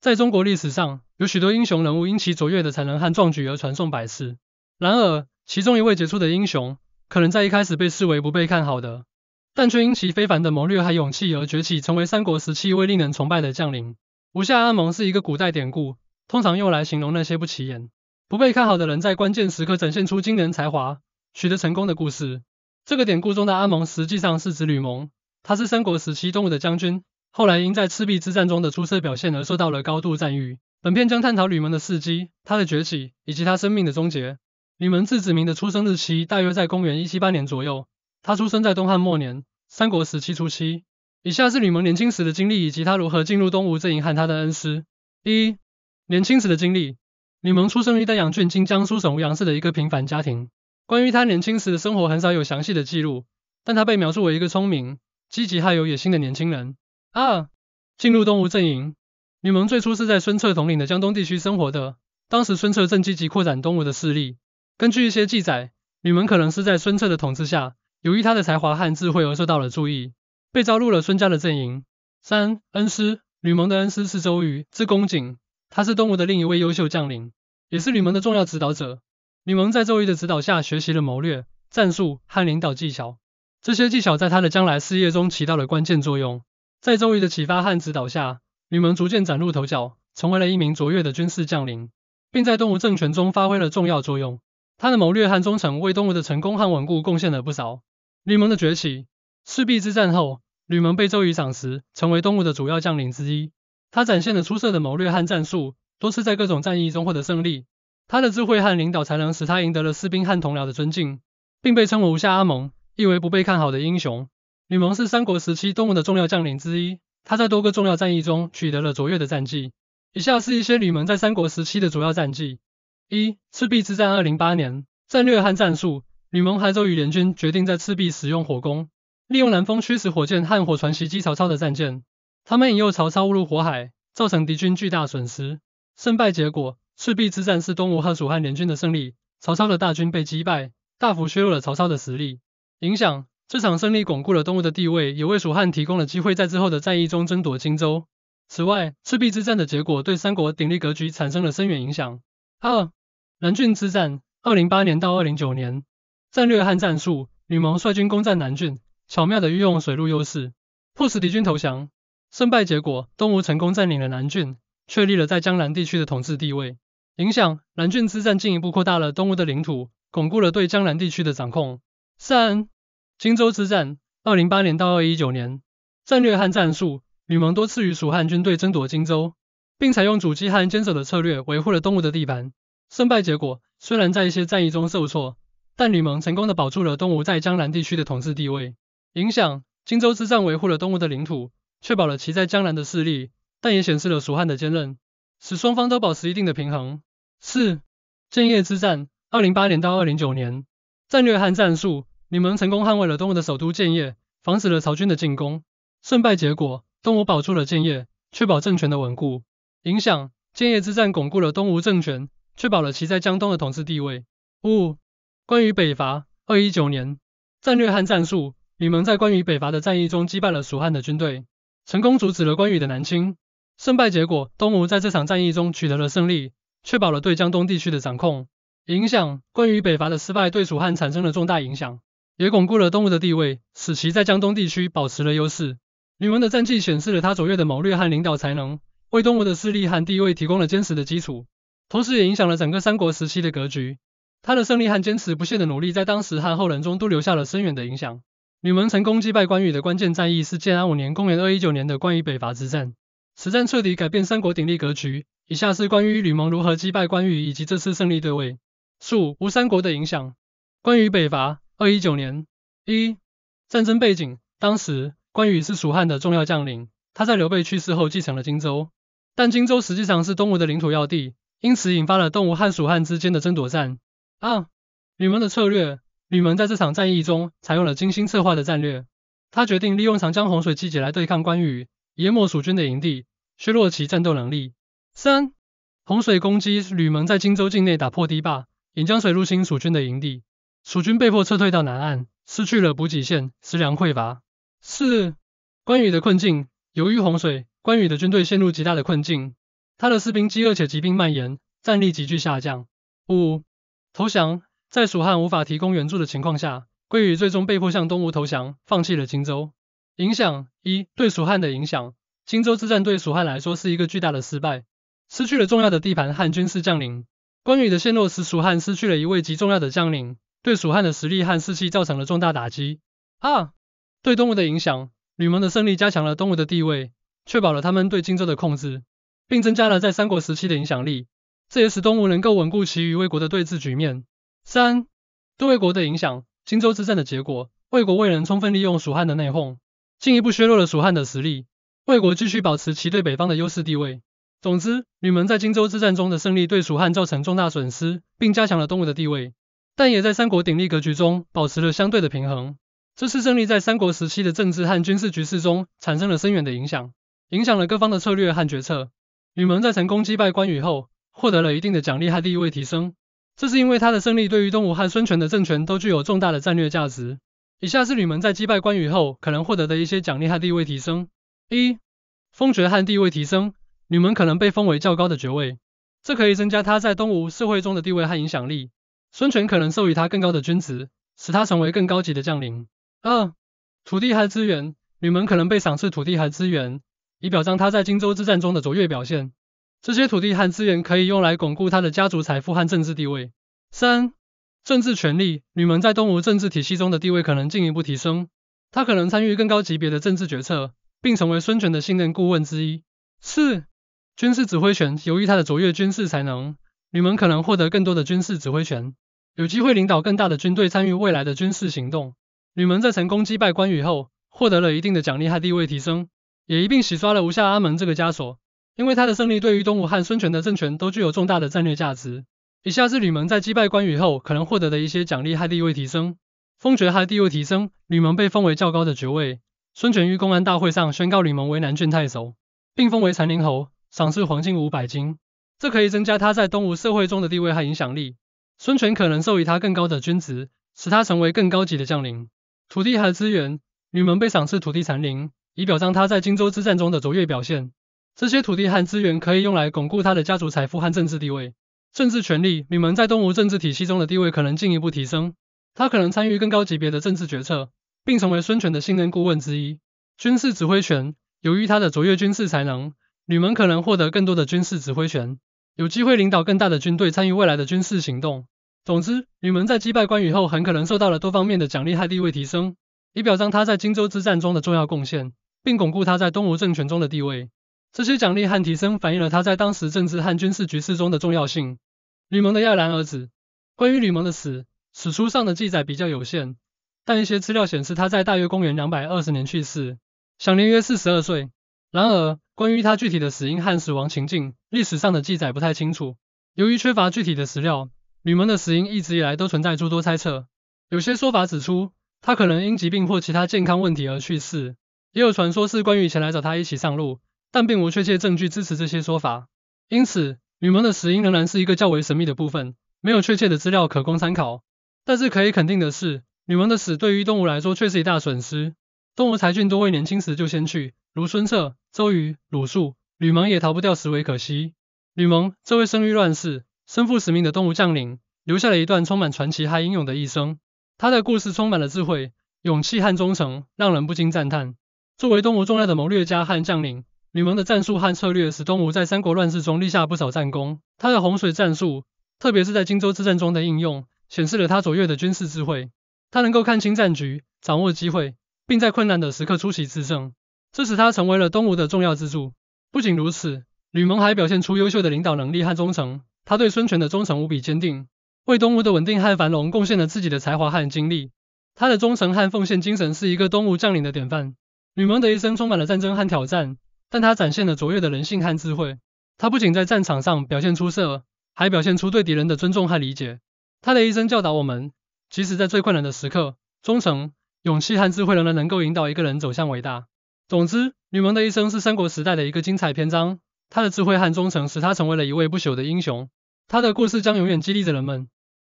在中国历史上，有许多英雄人物因其卓越的才能和壮举而传颂百世。然而，其中一位杰出的英雄可能在一开始被视为不被看好的，但却因其非凡的谋略和勇气而崛起，成为三国时期一位令人崇拜的将领。吴下阿蒙是一个古代典故，通常用来形容那些不起眼、不被看好的人在关键时刻展现出惊人才华、取得成功的故事。这个典故中的阿蒙实际上是指吕蒙，他是三国时期东吴的将军。后来，因在赤壁之战中的出色表现而受到了高度赞誉。本片将探讨吕蒙的事迹、他的崛起以及他生命的终结。吕蒙字子明的出生日期大约在公元一七八年左右，他出生在东汉末年三国时期初期。以下是吕蒙年轻时的经历以及他如何进入东吴阵营和他的恩师。一、年轻时的经历。吕蒙出生于丹阳郡今江苏省吴阳市的一个平凡家庭。关于他年轻时的生活，很少有详细的记录，但他被描述为一个聪明、积极还有野心的年轻人。二、进入东吴阵营。吕蒙最初是在孙策统领的江东地区生活的。当时孙策正积极扩展东吴的势力。根据一些记载，吕蒙可能是在孙策的统治下，由于他的才华和智慧而受到了注意，被招入了孙家的阵营。三、恩师。吕蒙的恩师是周瑜字公瑾，他是东吴的另一位优秀将领，也是吕蒙的重要指导者。吕蒙在周瑜的指导下学习了谋略、战术和领导技巧，这些技巧在他的将来事业中起到了关键作用。在周瑜的启发和指导下，吕蒙逐渐崭露头角，成为了一名卓越的军事将领，并在东吴政权中发挥了重要作用。他的谋略和忠诚为东吴的成功和稳固贡献了不少。吕蒙的崛起，赤壁之战后，吕蒙被周瑜赏识，成为东吴的主要将领之一。他展现了出色的谋略和战术，多次在各种战役中获得胜利。他的智慧和领导才能使他赢得了士兵和同僚的尊敬，并被称为“吴下阿蒙”，意为不被看好的英雄。吕蒙是三国时期东吴的重要将领之一，他在多个重要战役中取得了卓越的战绩。以下是一些吕蒙在三国时期的主要战绩：一、赤壁之战（二零八年），战略和战术。吕蒙还周瑜联军决定在赤壁使用火攻，利用南风驱使火箭和火船袭击曹操的战舰，他们引诱曹操误入火海，造成敌军巨大损失。胜败结果：赤壁之战是东吴和蜀汉联军的胜利，曹操的大军被击败，大幅削弱了曹操的实力。影响。这场胜利巩固了东吴的地位，也为蜀汉提供了机会，在之后的战役中争夺荆州。此外，赤壁之战的结果对三国鼎立格局产生了深远影响。二、南郡之战（二零八年到二零九年），战略和战术，吕蒙率军攻占南郡，巧妙的运用水陆优势，迫使敌军投降。胜败结果，东吴成功占领了南郡，确立了在江南地区的统治地位。影响，南郡之战进一步扩大了东吴的领土，巩固了对江南地区的掌控。三。荆州之战，二零八年到二一九年，战略和战术，吕蒙多次与蜀汉军队争夺荆州，并采用阻击和坚守的策略，维护了东吴的地盘。胜败结果虽然在一些战役中受挫，但吕蒙成功的保住了东吴在江南地区的统治地位。影响荆州之战维护了东吴的领土，确保了其在江南的势力，但也显示了蜀汉的坚韧，使双方都保持一定的平衡。四，建业之战，二零八年到二零九年，战略和战术。吕蒙成功捍卫了东吴的首都建业，防止了曹军的进攻。胜败结果，东吴保住了建业，确保政权的稳固。影响，建业之战巩固了东吴政权，确保了其在江东的统治地位。五、关于北伐，二一九年，战略和战术，吕蒙在关于北伐的战役中击败了蜀汉的军队，成功阻止了关羽的南侵。胜败结果，东吴在这场战役中取得了胜利，确保了对江东地区的掌控。影响，关于北伐的失败对蜀汉产生了重大影响。也巩固了东吴的地位，使其在江东地区保持了优势。吕蒙的战绩显示了他卓越的谋略和领导才能，为东吴的势力和地位提供了坚实的基础，同时也影响了整个三国时期的格局。他的胜利和坚持不懈的努力，在当时和后人中都留下了深远的影响。吕蒙成功击败关羽的关键战役是建安五年（公元219年）的关羽北伐之战，此战彻底改变三国鼎立格局。以下是关于吕蒙如何击败关羽以及这次胜利对位述吴三国的影响。关羽北伐。二一九年，一战争背景：当时关羽是蜀汉的重要将领，他在刘备去世后继承了荆州，但荆州实际上是东吴的领土要地，因此引发了东吴和蜀汉之间的争夺战。二吕蒙的策略：吕蒙在这场战役中采用了精心策划的战略，他决定利用长江洪水季节来对抗关羽，淹没蜀军的营地，削弱其战斗能力。三洪水攻击：吕蒙在荆州境内打破堤坝，引江水入侵蜀军的营地。蜀军被迫撤退到南岸，失去了补给线，食粮匮乏。四、关羽的困境，由于洪水，关羽的军队陷入极大的困境，他的士兵饥饿且疾病蔓延，战力急剧下降。五、投降，在蜀汉无法提供援助的情况下，关羽最终被迫向东吴投降，放弃了荆州。影响一、对蜀汉的影响，荆州之战对蜀汉来说是一个巨大的失败，失去了重要的地盘和军事将领。关羽的陷落使蜀汉失去了一位极重要的将领。对蜀汉的实力和士气造成了重大打击。啊，对东吴的影响，吕蒙的胜利加强了东吴的地位，确保了他们对荆州的控制，并增加了在三国时期的影响力。这也使东吴能够稳固其与魏国的对峙局面。三，对魏国的影响，荆州之战的结果，魏国未能充分利用蜀汉的内讧，进一步削弱了蜀汉的实力。魏国继续保持其对北方的优势地位。总之，吕蒙在荆州之战中的胜利对蜀汉造成重大损失，并加强了东吴的地位。但也在三国鼎立格局中保持了相对的平衡。这次胜利在三国时期的政治和军事局势中产生了深远的影响，影响了各方的策略和决策。吕蒙在成功击败关羽后，获得了一定的奖励和地位提升，这是因为他的胜利对于东吴和孙权的政权都具有重大的战略价值。以下是吕蒙在击败关羽后可能获得的一些奖励和地位提升：一、封爵和地位提升，吕蒙可能被封为较高的爵位，这可以增加他在东吴社会中的地位和影响力。孙权可能授予他更高的军职，使他成为更高级的将领。二、土地和资源，吕蒙可能被赏赐土地和资源，以表彰他在荆州之战中的卓越表现。这些土地和资源可以用来巩固他的家族财富和政治地位。三、政治权力，吕蒙在东吴政治体系中的地位可能进一步提升，他可能参与更高级别的政治决策，并成为孙权的信任顾问之一。四、军事指挥权，由于他的卓越军事才能。吕蒙可能获得更多的军事指挥权，有机会领导更大的军队参与未来的军事行动。吕蒙在成功击败关羽后，获得了一定的奖励和地位提升，也一并洗刷了吴下阿蒙这个枷锁。因为他的胜利对于东吴和孙权的政权都具有重大的战略价值。以下是吕蒙在击败关羽后可能获得的一些奖励和地位提升：封爵和地位提升。吕蒙被封为较高的爵位。孙权于公安大会上宣告吕蒙为南郡太守，并封为残陵侯，赏赐黄金五百斤。这可以增加他在东吴社会中的地位和影响力。孙权可能授予他更高的军职，使他成为更高级的将领。土地和资源，吕蒙被赏赐土地、残林，以表彰他在荆州之战中的卓越表现。这些土地和资源可以用来巩固他的家族财富和政治地位。政治权力，吕蒙在东吴政治体系中的地位可能进一步提升。他可能参与更高级别的政治决策，并成为孙权的信任顾问之一。军事指挥权，由于他的卓越军事才能，吕蒙可能获得更多的军事指挥权。有机会领导更大的军队参与未来的军事行动。总之，吕蒙在击败关羽后，很可能受到了多方面的奖励和地位提升，以表彰他在荆州之战中的重要贡献，并巩固他在东吴政权中的地位。这些奖励和提升反映了他在当时政治和军事局势中的重要性。吕蒙的亚兰儿子。关于吕蒙的死，史书上的记载比较有限，但一些资料显示他在大约公元两百二十年去世，享年约四十二岁。然而，关于他具体的死因和死亡情境，历史上的记载不太清楚。由于缺乏具体的史料，吕蒙的死因一直以来都存在诸多猜测。有些说法指出，他可能因疾病或其他健康问题而去世，也有传说是关于前来找他一起上路，但并无确切证据支持这些说法。因此，吕蒙的死因仍然是一个较为神秘的部分，没有确切的资料可供参考。但是可以肯定的是，吕蒙的死对于东吴来说却是一大损失。东吴才俊多为年轻时就先去，如孙策、周瑜、鲁肃、吕蒙也逃不掉，实为可惜。吕蒙这位生于乱世、身负使命的东吴将领，留下了一段充满传奇和英勇的一生。他的故事充满了智慧、勇气和忠诚，让人不禁赞叹。作为东吴重要的谋略家和将领，吕蒙的战术和策略使东吴在三国乱世中立下不少战功。他的洪水战术，特别是在荆州之战中的应用，显示了他卓越的军事智慧。他能够看清战局，掌握机会。并在困难的时刻出奇制胜，这使他成为了东吴的重要支柱。不仅如此，吕蒙还表现出优秀的领导能力和忠诚。他对孙权的忠诚无比坚定，为东吴的稳定和繁荣贡献了自己的才华和精力。他的忠诚和奉献精神是一个东吴将领的典范。吕蒙的一生充满了战争和挑战，但他展现了卓越的人性和智慧。他不仅在战场上表现出色，还表现出对敌人的尊重和理解。他的一生教导我们，即使在最困难的时刻，忠诚。勇气和智慧仍然能够引导一个人走向伟大。总之，吕蒙的一生是三国时代的一个精彩篇章。他的智慧和忠诚使他成为了一位不朽的英雄。他的故事将永远激励着人们。